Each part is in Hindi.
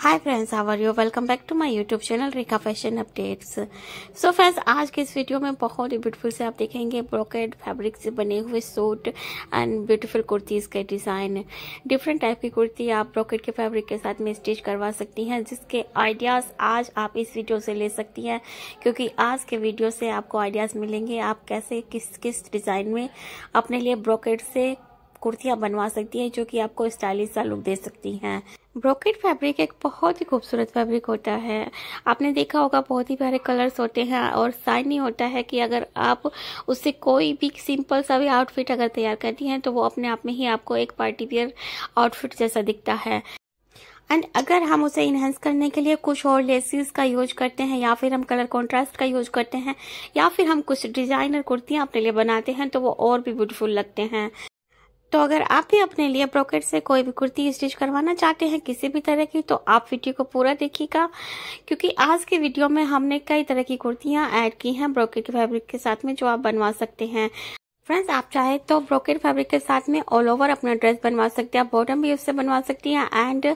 hi friends how are you welcome back to my YouTube channel Rekha fashion updates so friends आज के इस वीडियो में बहुत ही ब्यूटीफुल से आप देखेंगे ब्रोकेड फैब्रिक से बने हुए सूट एंड ब्यूटीफुल कुर्तीज़ के डिज़ाइन डिफरेंट टाइप की कुर्ती आप ब्रोकेड के फैब्रिक के साथ में स्टिच करवा सकती हैं जिसके आइडियाज़ आज आप इस वीडियो से ले सकती हैं क्योंकि आज के वीडियो से आपको आइडियाज़ मिलेंगे आप कैसे किस किस डिज़ाइन में अपने लिए ब्रोकेड से कुर्तियाँ बनवा सकती है जो कि आपको स्टाइलिश सा लुक दे सकती हैं ब्रोकेट फैब्रिक एक बहुत ही खूबसूरत फैब्रिक होता है आपने देखा होगा बहुत ही प्यारे कलर्स होते हैं और ही होता है कि अगर आप उससे कोई भी सिंपल सा भी आउटफिट अगर तैयार करती हैं तो वो अपने आप में ही आपको एक पार्टी वियर आउटफिट जैसा दिखता है एंड अगर हम उसे इन्हेंस करने के लिए कुछ और लेसिस का यूज करते हैं या फिर हम कलर कॉन्ट्रास्ट का यूज करते हैं या फिर हम कुछ डिजाइनर कुर्तियाँ अपने लिए बनाते हैं तो वो और भी ब्यूटीफुल लगते हैं तो अगर आप भी अपने लिए ब्रोकेट से कोई भी कुर्ती स्टिच करवाना चाहते हैं किसी भी तरह की तो आप वीडियो को पूरा देखिएगा क्योंकि आज के वीडियो में हमने कई तरह की कुर्तियां ऐड की हैं ब्रोकेट के फैब्रिक के साथ में जो आप बनवा सकते हैं फ्रेंड्स आप चाहे तो ब्रोकेट फैब्रिक के साथ में ऑल ओवर अपना ड्रेस बनवा सकते हैं आप बॉटम भी उससे बनवा सकती हैं एंड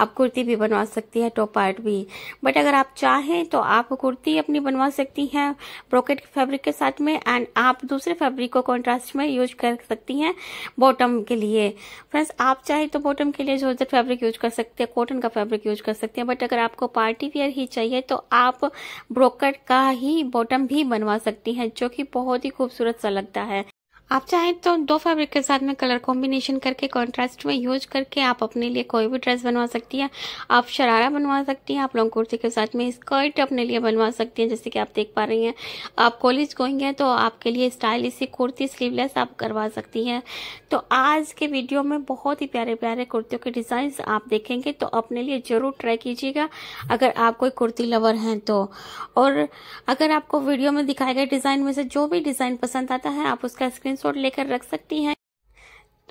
आप कुर्ती भी बनवा सकती हैं टॉप पार्ट भी बट अगर आप चाहें तो आप कुर्ती अपनी बनवा सकती हैं ब्रोकेट फैब्रिक के साथ में एंड आप दूसरे फैब्रिक को कॉन्ट्रास्ट में यूज कर सकती हैं बॉटम के लिए फ्रेंड्स आप चाहे तो बॉटम के लिए जोरजट फैब्रिक यूज कर सकते हैं कॉटन का फैब्रिक यूज कर सकते हैं बट अगर आपको पार्टी वेयर ही चाहिए तो आप ब्रोकेट का ही बॉटम भी बनवा सकती हैं जो कि बहुत ही खूबसूरत सा लगता है आप चाहें तो दो फैब्रिक के साथ में कलर कॉम्बिनेशन करके कॉन्ट्रास्ट में यूज करके आप अपने लिए कोई भी ड्रेस बनवा सकती हैं आप शरारा बनवा सकती हैं आप लॉन्ग कुर्ती के साथ में स्कर्ट अपने लिए बनवा सकती हैं जैसे कि आप देख पा रही हैं आप कॉलेज गोइंग हैं तो आपके लिए स्टाइलिश सी कुर्ती स्लीवलेस आप करवा सकती हैं तो आज के वीडियो में बहुत ही प्यारे प्यारे कुर्तियों के डिज़ाइन आप देखेंगे तो अपने लिए ज़रूर ट्राई कीजिएगा अगर आप कोई कुर्ती लवर हैं तो और अगर आपको वीडियो में दिखाए गए डिज़ाइन में से जो भी डिज़ाइन पसंद आता है आप उसका स्क्रीन एपिसोड लेकर रख सकती हैं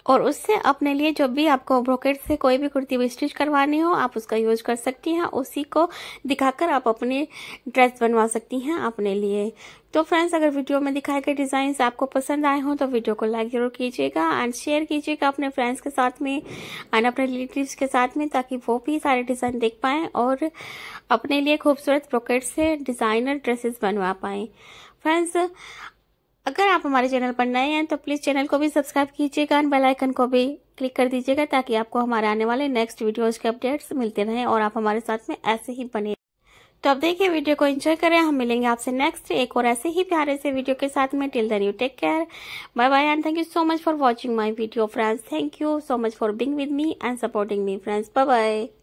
और उससे अपने लिए जो भी आपको ब्रोकेट से कोई भी कुर्ती भी स्टिच करवानी हो आप उसका यूज कर सकती हैं उसी को दिखाकर आप अपने ड्रेस बनवा सकती हैं अपने लिए तो फ्रेंड्स अगर वीडियो में दिखाए गए डिज़ाइन आपको पसंद आए हो तो वीडियो को लाइक ज़रूर कीजिएगा एंड शेयर कीजिएगा अपने फ्रेंड्स के साथ में एंड अपने रिलेटिव के साथ में ताकि वो भी सारे डिज़ाइन देख पाए और अपने लिए खूबसूरत ब्रोकेट से डिज़ाइनर ड्रेसेस बनवा पाए फ्रेंड्स अगर आप हमारे चैनल पर नए हैं तो प्लीज़ चैनल को भी सब्सक्राइब कीजिएगा और बेल आइकन को भी क्लिक कर दीजिएगा ताकि आपको हमारे आने वाले नेक्स्ट वीडियोज़ के अपडेट्स मिलते रहे और आप हमारे साथ में ऐसे ही बने तो अब देखिए वीडियो को एंजॉय करें हम मिलेंगे आपसे नेक्स्ट एक और ऐसे ही प्यारे से वीडियो के साथ में till then you take care bye bye and thank you so much for watching my video friends thank you so much for being with me and supporting me friends bye bye